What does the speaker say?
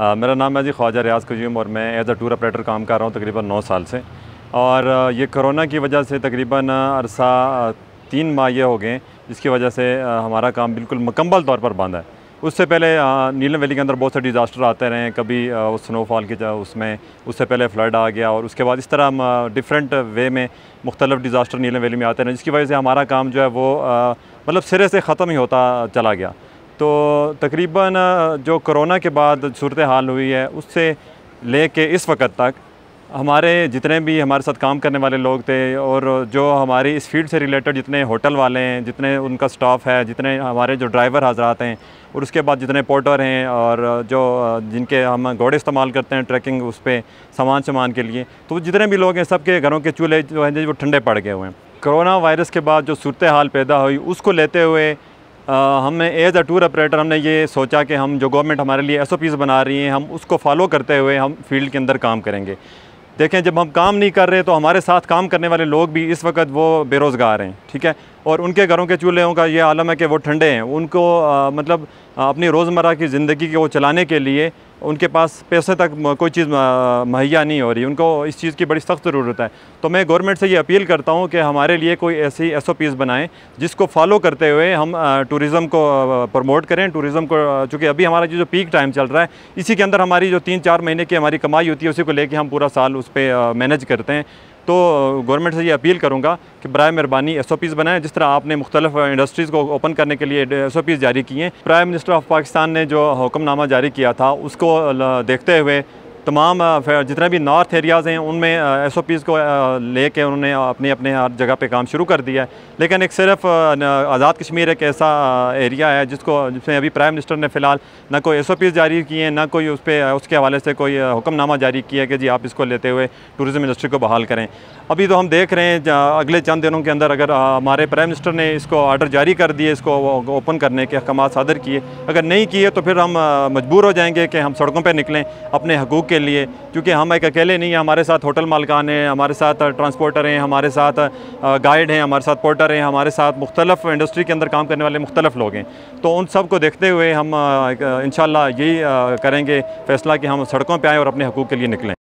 आ, मेरा नाम है जी ख्वाजा रियाज कजूम और मैं एज़ अ टूर ऑपरेटर काम कर रहा हूँ तकरीबन नौ साल से और ये कोरोना की वजह से तकरीबन अरसा तीन माह ये हो गए जिसकी वजह से हमारा काम बिल्कुल मकम्मल तौर पर बंद है उससे पहले नीलम वैली के अंदर बहुत से डिज़ास्टर आते रहे कभी स्नोफॉल की उसमें उससे पहले फ्लड आ गया और उसके बाद इस तरह हम डिफरेंट वे में मुख्तलिफ डिज़ास्टर नीलम वैली में आते रहे जिसकी वजह से हमारा काम जो है वो मतलब सिरे से ख़त्म ही होता चला गया तो तकरीबन जो कोरोना के बाद सूरत हाल हुई है उससे ले के इस वक्त तक हमारे जितने भी हमारे साथ काम करने वाले लोग थे और जो हमारी इस फील्ड से रिलेटेड जितने होटल वाले हैं जितने उनका स्टाफ है जितने हमारे जो ड्राइवर हजरात हैं और उसके बाद जितने पोर्टर हैं और जो जिनके हम घोड़े इस्तेमाल करते हैं ट्रैकिंग उस पर सामान सामान के लिए तो जितने भी लोग हैं सबके घरों के चूल्हे जो हैं वो ठंडे पड़ गए हुए हैं कोरोना वायरस के बाद जो सूरत हाल पैदा हुई उसको लेते हुए हमने एज अ टूर ऑपरेटर हमने ये सोचा कि हम जो गवर्नमेंट हमारे लिए एस बना रही हैं हम उसको फॉलो करते हुए हम फील्ड के अंदर काम करेंगे देखें जब हम काम नहीं कर रहे तो हमारे साथ काम करने वाले लोग भी इस वक्त वो बेरोज़गार हैं ठीक है और उनके घरों के चूल्हों का ये आलम है कि वो ठंडे हैं उनको आ, मतलब आ, अपनी रोज़मर्रा की ज़िंदगी को चलाने के लिए उनके पास पैसे तक कोई चीज़ मुहैया नहीं हो रही उनको इस चीज़ की बड़ी सख्त ज़रूरत है तो मैं गवर्नमेंट से ये अपील करता हूँ कि हमारे लिए कोई ऐसी एस ओ पीज़ बनाएँ जिसको फॉलो करते हुए हम टूरिज़म को प्रमोट करें टूरिज़म को चूँकि अभी हमारा जो पीक टाइम चल रहा है इसी के अंदर हमारी जो तीन चार महीने की हमारी कमाई होती है उसी को लेकर हम पूरा साल उस पर मैनेज करते हैं तो गवर्नमेंट से ये अपील करूँगा कि बरए मेहरबानी एस ओ पीज़ बनाएँ जिस तरह आपने मुख्तलिफ इंडस्ट्रीज़ को ओपन करने के लिए एस ओ पीज़ जारी किए प्राइम मिनिस्टर ऑफ पाकिस्तान ने जो हुक्मनामा जारी किया था उसको देखते हुए तमाम जितने भी नॉर्थ एरियाज़ हैं उनमें एस ओ पीज़ को ले कर उन्होंने अपने अपने हर जगह पर काम शुरू कर दिया है लेकिन एक सिर्फ आज़ाद कश्मीर एक ऐसा एरिया है जिसको जिसमें अभी प्राइम मिनिस्टर ने फ़िलहाल ना कोई एस ओ पीज़ जारी किए हैं ना कोई उस पर उसके हवाले से कोई हुक्मनामा जारी किया है कि जी आप इसको लेते हुए टूरिज़म इंडस्ट्री को बहाल करें अभी तो हम देख रहे हैं अगले चंद दिनों के अंदर अगर हमारे प्राइम मिनिस्टर ने इसको ऑर्डर जारी कर दिए इसको ओपन करने के अहकाम सादर किए अगर नहीं किए तो फिर हम मजबूर हो जाएंगे कि हम सड़कों पर निकलें अपने हकूक़ के के लिए क्योंकि हम एक अकेले नहीं हैं हमारे साथ होटल मालकान हैं हमारे साथ ट्रांसपोर्टर हैं हमारे साथ गाइड हैं हमारे साथ पोर्टर हैं हमारे साथ मुख्तलफ इंडस्ट्री के अंदर काम करने वाले मुख्तलफ लोग हैं तो उन सब को देखते हुए हम इन यही करेंगे फ़ैसला कि हम सड़कों पर आएँ और अपने हकूक़ के लिए निकलें